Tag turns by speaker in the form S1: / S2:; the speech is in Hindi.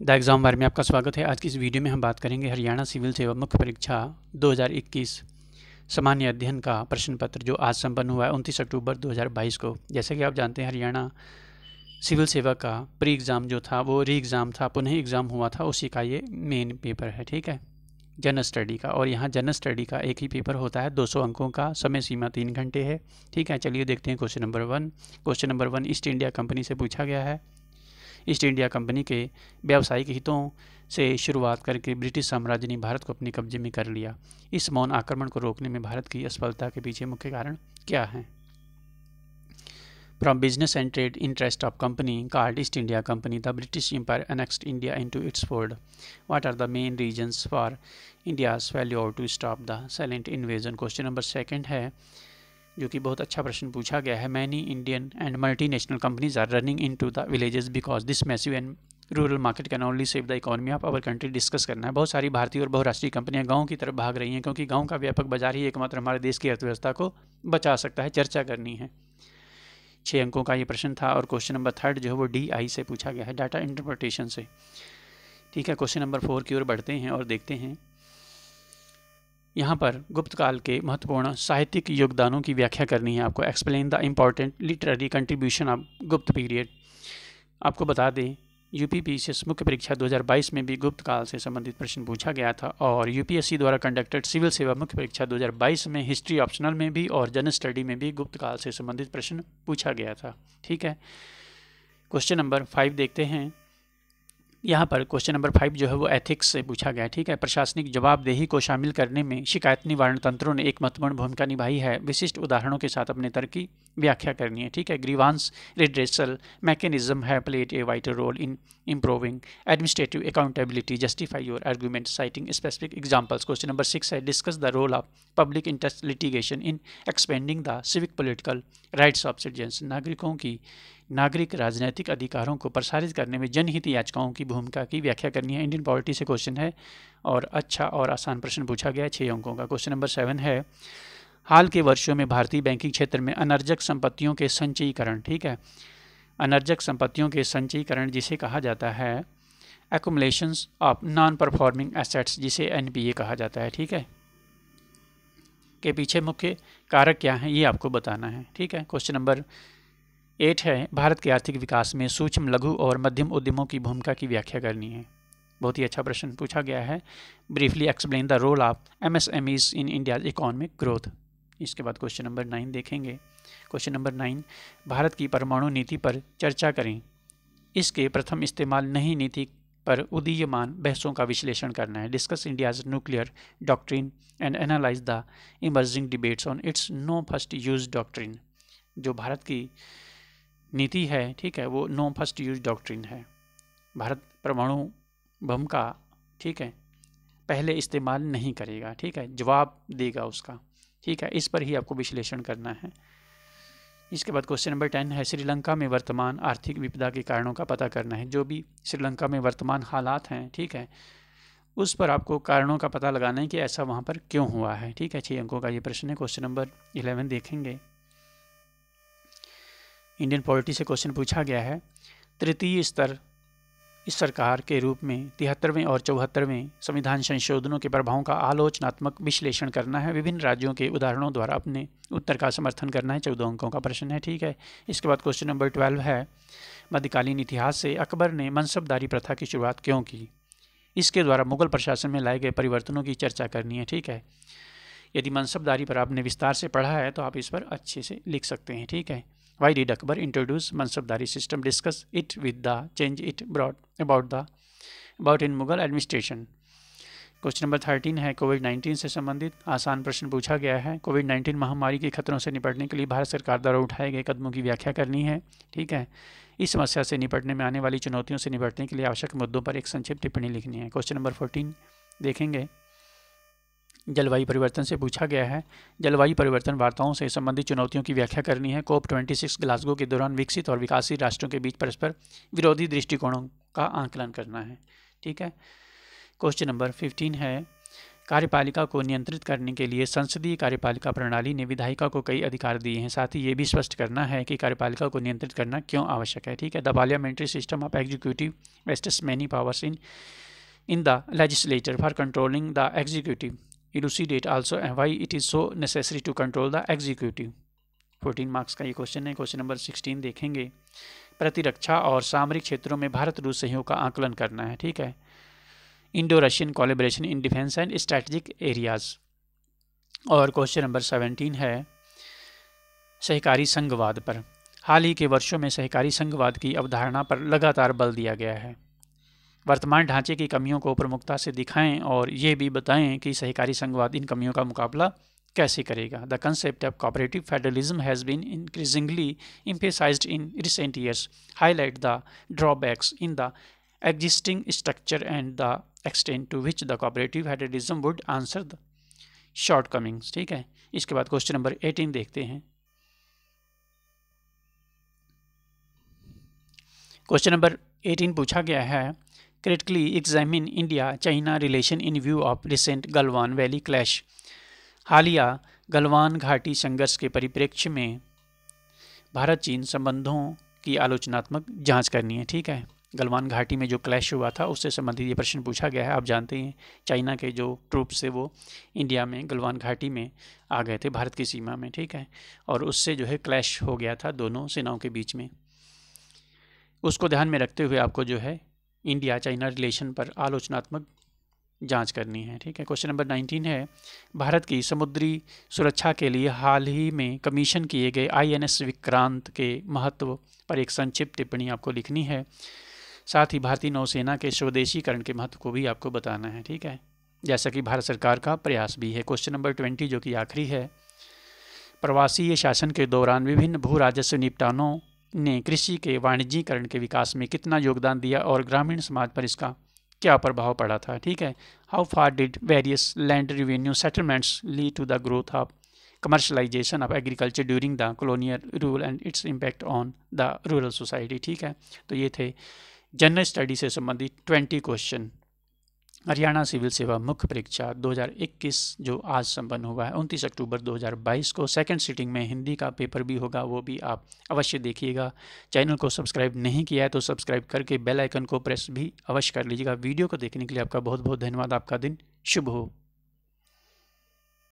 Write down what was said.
S1: द एग्ज़ाम बार में आपका स्वागत है आज की इस वीडियो में हम बात करेंगे हरियाणा सिविल सेवा मुख्य परीक्षा 2021 सामान्य अध्ययन का प्रश्न पत्र जो आज संपन्न हुआ है उनतीस अक्टूबर 2022 को जैसा कि आप जानते हैं हरियाणा सिविल सेवा का प्री एग्ज़ाम जो था वो री एग्ज़ाम था पुनः एग्ज़ाम हुआ था उसी का ये मेन पेपर है ठीक है जनरल स्टडी का और यहाँ जनरल स्टडी का एक ही पेपर होता है 200 अंकों का समय सीमा तीन घंटे है ठीक है चलिए देखते हैं question number one question number one East India company से पूछा गया है ईस्ट इंडिया कंपनी के व्यावसायिक हितों से शुरुआत करके ब्रिटिश साम्राज्य ने भारत को अपने कब्जे में कर लिया इस मौन आक्रमण को रोकने में भारत की असफलता के पीछे मुख्य कारण क्या है from business and trade interest of company कार्ड East India company the British empire annexed India into its world what are the main reasons for India value to stop the silent invasion question number second है जो कि बहुत अच्छा प्रश्न पूछा गया है many Indian and multinational companies are running into the villages because this massive and rural market can only save the economy of our country discuss करना है बहुत सारी भारतीय और बहुराष्ट्रीय कंपनियां गांव की तरफ भाग रही हैं क्योंकि गांव का व्यापक बाजार ही एकमात्र हमारे देश की अर्थव्यवस्था को बचा सकता है चर्चा करनी है छः अंकों का ये प्रश्न था और क्वेश्चन नंबर थर्ड जो है वो डी आई से पूछा गया है डाटा इंटरप्रटेशन से ठीक है क्वेश्चन नंबर फोर की ओर बढ़ते हैं और देखते हैं यहाँ पर गुप्त काल के महत्वपूर्ण साहित्यिक योगदानों की व्याख्या करनी है आपको explain the important literary contribution of Gupta period आपको बता दें यूपीपी से मुख्य परीक्षा 2022 में भी गुप्त काल से संबंधित प्रश्न पूछा गया था और यूपीएससी द्वारा कंडक्टेड सिविल सेवा मुख्य परीक्षा 2022 में हिस्ट्री ऑप्शनल में भी और जनरल स्टडी में भी गुप्त काल से संबंधित प्रश्न पूछा गया था ठीक है क्वेश्चन नंबर फाइव देखते हैं यहाँ पर क्वेश्चन नंबर फाइव जो है वो एथिक्स से पूछा गया ठीक है प्रशासनिक जवाबदेही को शामिल करने में शिकायत निवारण तंत्रों ने एक महत्वपूर्ण भूमिका निभाई है विशिष्ट उदाहरणों के साथ अपने तर्की व्याख्या करनी है ठीक है ग्रीवांस रिड्रेसल मैकेनिज्म है played a wider role in improving administrative accountability justify your argument citing specific examples question number six है discuss the role of public interest litigation in expanding the civic political rights of citizen नागरिकों की नागरिक राजनैतिक अधिकारों को प्रसारित करने में जनहित याचिकाओं की भूमिका की व्याख्या करनी है इंडियन पॉलिटी से क्वेश्चन है और अच्छा और आसान प्रश्न पूछा गया है छः अंकों का क्वेश्चन नंबर सेवन है हाल के वर्षों में भारतीय बैंकिंग क्षेत्र में अनर्जक संपत्तियों के संचयीकरण ठीक है अनर्जक संपत्तियों के संचयीकरण जिसे कहा जाता है accumulations of non performing assets जिसे एन कहा जाता है ठीक है के पीछे मुख्य कारक क्या हैं ये आपको बताना है ठीक है क्वेश्चन नंबर एट है भारत के आर्थिक विकास में सूक्ष्म लघु और मध्यम उद्यमों की भूमिका की व्याख्या करनी है बहुत ही अच्छा प्रश्न पूछा गया है briefly explain the role of M S M Es in India economic growth इसके बाद क्वेश्चन नंबर नाइन देखेंगे क्वेश्चन नंबर नाइन भारत की परमाणु नीति पर चर्चा करें इसके प्रथम इस्तेमाल नई नीति पर उदीयमान बहसों का विश्लेषण करना है discuss India's nuclear doctrine and analyse the emerging debates on its no first use doctrine जो भारत की नीति है ठीक है वो नो फर्स्ट यूज डॉक्ट्रिन है भारत परमाणु बम का ठीक है पहले इस्तेमाल नहीं करेगा ठीक है जवाब देगा उसका ठीक है इस पर ही आपको विश्लेषण करना है इसके बाद क्वेश्चन नंबर टेन है श्रीलंका में वर्तमान आर्थिक विपदा के कारणों का पता करना है जो भी श्रीलंका में वर्तमान हालात हैं ठीक है उस पर आपको कारणों का पता लगाना है कि ऐसा वहाँ पर क्यों हुआ है ठीक है छः अंकों का ये प्रश्न है क्वेश्चन नंबर इलेवन देखेंगे इंडियन पॉलिटी से क्वेश्चन पूछा गया है तृतीय स्तर इस सरकार के रूप में तिहत्तरवें और चौहत्तरवें संविधान संशोधनों के प्रभावों का आलोचनात्मक विश्लेषण करना है विभिन्न राज्यों के उदाहरणों द्वारा अपने उत्तर का समर्थन करना है चौदह अंकों का प्रश्न है ठीक है इसके बाद क्वेश्चन नंबर ट्वेल्व है मध्यकालीन इतिहास से अकबर ने मनसबदारी प्रथा की शुरुआत क्यों की इसके द्वारा मुगल प्रशासन में लाए गए परिवर्तनों की चर्चा करनी है ठीक है यदि मनसबदारी पर आपने विस्तार से पढ़ा है तो आप इस पर अच्छे से लिख सकते हैं ठीक है Why did Akbar introduce Mansabdari system? Discuss it with the change it brought about the about in Mughal administration question number thirteen है कोविड नाइन्टीन से संबंधित आसान प्रश्न पूछा गया है कोविड नाइन्टीन महामारी के खतरों से निपटने के लिए भारत सरकार द्वारा उठाए गए कदमों की व्याख्या करनी है ठीक है इस समस्या से निपटने में आने वाली चुनौतियों से निपटने के लिए आवश्यक मुद्दों पर एक संक्षिप्त टिप्पणी लिखनी है क्वेश्चन नंबर फोर्टीन देखेंगे जलवायु परिवर्तन से पूछा गया है जलवायु परिवर्तन वार्ताओं से संबंधित चुनौतियों की व्याख्या करनी है कोप 26 ग्लासगो के दौरान विकसित और विकासशील राष्ट्रों के बीच परस्पर विरोधी दृष्टिकोणों का आंकलन करना है ठीक है क्वेश्चन नंबर फिफ्टीन है कार्यपालिका को नियंत्रित करने के लिए संसदीय कार्यपालिका प्रणाली ने विधायिका को कई अधिकार दिए हैं साथ ही ये भी स्पष्ट करना है कि कार्यपालिका को नियंत्रित करना क्यों आवश्यक है ठीक है the parliamentary system of executive vests many powers in in the legislature for controlling the executive elucidate also and why it is so necessary to control the executive 14 marks का ये क्वेश्चन है क्वेश्चन नंबर 16 देखेंगे प्रतिरक्षा और सामरिक क्षेत्रों में भारत रूस सहयोग का आकलन करना है ठीक है Indo Russian collaboration in defence and strategic areas और क्वेश्चन नंबर 17 है सहकारी संघवाद पर हाल ही के वर्षों में सहकारी संघवाद की अवधारणा पर लगातार बल दिया गया है वर्तमान ढांचे की कमियों को प्रमुखता से दिखाएं और ये भी बताएं कि सहकारी संघवाद इन कमियों का मुकाबला कैसे करेगा the concept of cooperative federalism has been increasingly emphasise in recent years highlight the drawbacks in the existing structure and the extent to which the cooperative federalism would answer the shortcomings ठीक है इसके बाद क्वेश्चन नंबर एटीन देखते हैं क्वेश्चन नंबर एटीन पूछा गया है critically examine India-China relation in view of recent Galwan valley clash हालिया गलवान घाटी संघर्ष के परिप्रेक्ष्य में भारत चीन संबंधों की आलोचनात्मक जांच करनी है ठीक है गलवान घाटी में जो क्लैश हुआ था उससे संबंधित ये प्रश्न पूछा गया है आप जानते हैं चाइना के जो ट्रूप्स थे वो इंडिया में गलवान घाटी में आ गए थे भारत की सीमा में ठीक है और उससे जो है क्लैश हो गया था दोनों सेनाओं के बीच में उसको ध्यान में रखते हुए आपको जो है इंडिया चाइना रिलेशन पर आलोचनात्मक जांच करनी है ठीक है क्वेश्चन नंबर नाइनटीन है भारत की समुद्री सुरक्षा के लिए हाल ही में कमीशन किए गए आईएनएस विक्रांत के महत्व पर एक संक्षिप्त टिप्पणी आपको लिखनी है साथ ही भारतीय नौसेना के स्वदेशीकरण के महत्व को भी आपको बताना है ठीक है जैसा कि भारत सरकार का प्रयास भी है क्वेश्चन नंबर ट्वेंटी जो कि आखिरी है प्रवासी शासन के दौरान विभिन्न भू राजस्व निपटानों ने कृषि के वाणिज्यिकरण के विकास में कितना योगदान दिया और ग्रामीण समाज पर इसका क्या प्रभाव पड़ा था ठीक है how far did various land revenue settlements lead to the growth of commercialisation of agriculture during the colonial rule and its impact on the rural society ठीक है तो ये थे जनरल स्टडी से संबंधित 20 क्वेश्चन हरियाणा सिविल सेवा मुख्य परीक्षा 2021 जो आज संपन्न हुआ है 29 अक्टूबर 2022 को सेकंड सिटिंग में हिंदी का पेपर भी होगा वो भी आप अवश्य देखिएगा चैनल को सब्सक्राइब नहीं किया है तो सब्सक्राइब करके बेल आइकन को प्रेस भी अवश्य कर लीजिएगा वीडियो को देखने के लिए आपका बहुत बहुत धन्यवाद आपका दिन शुभ हो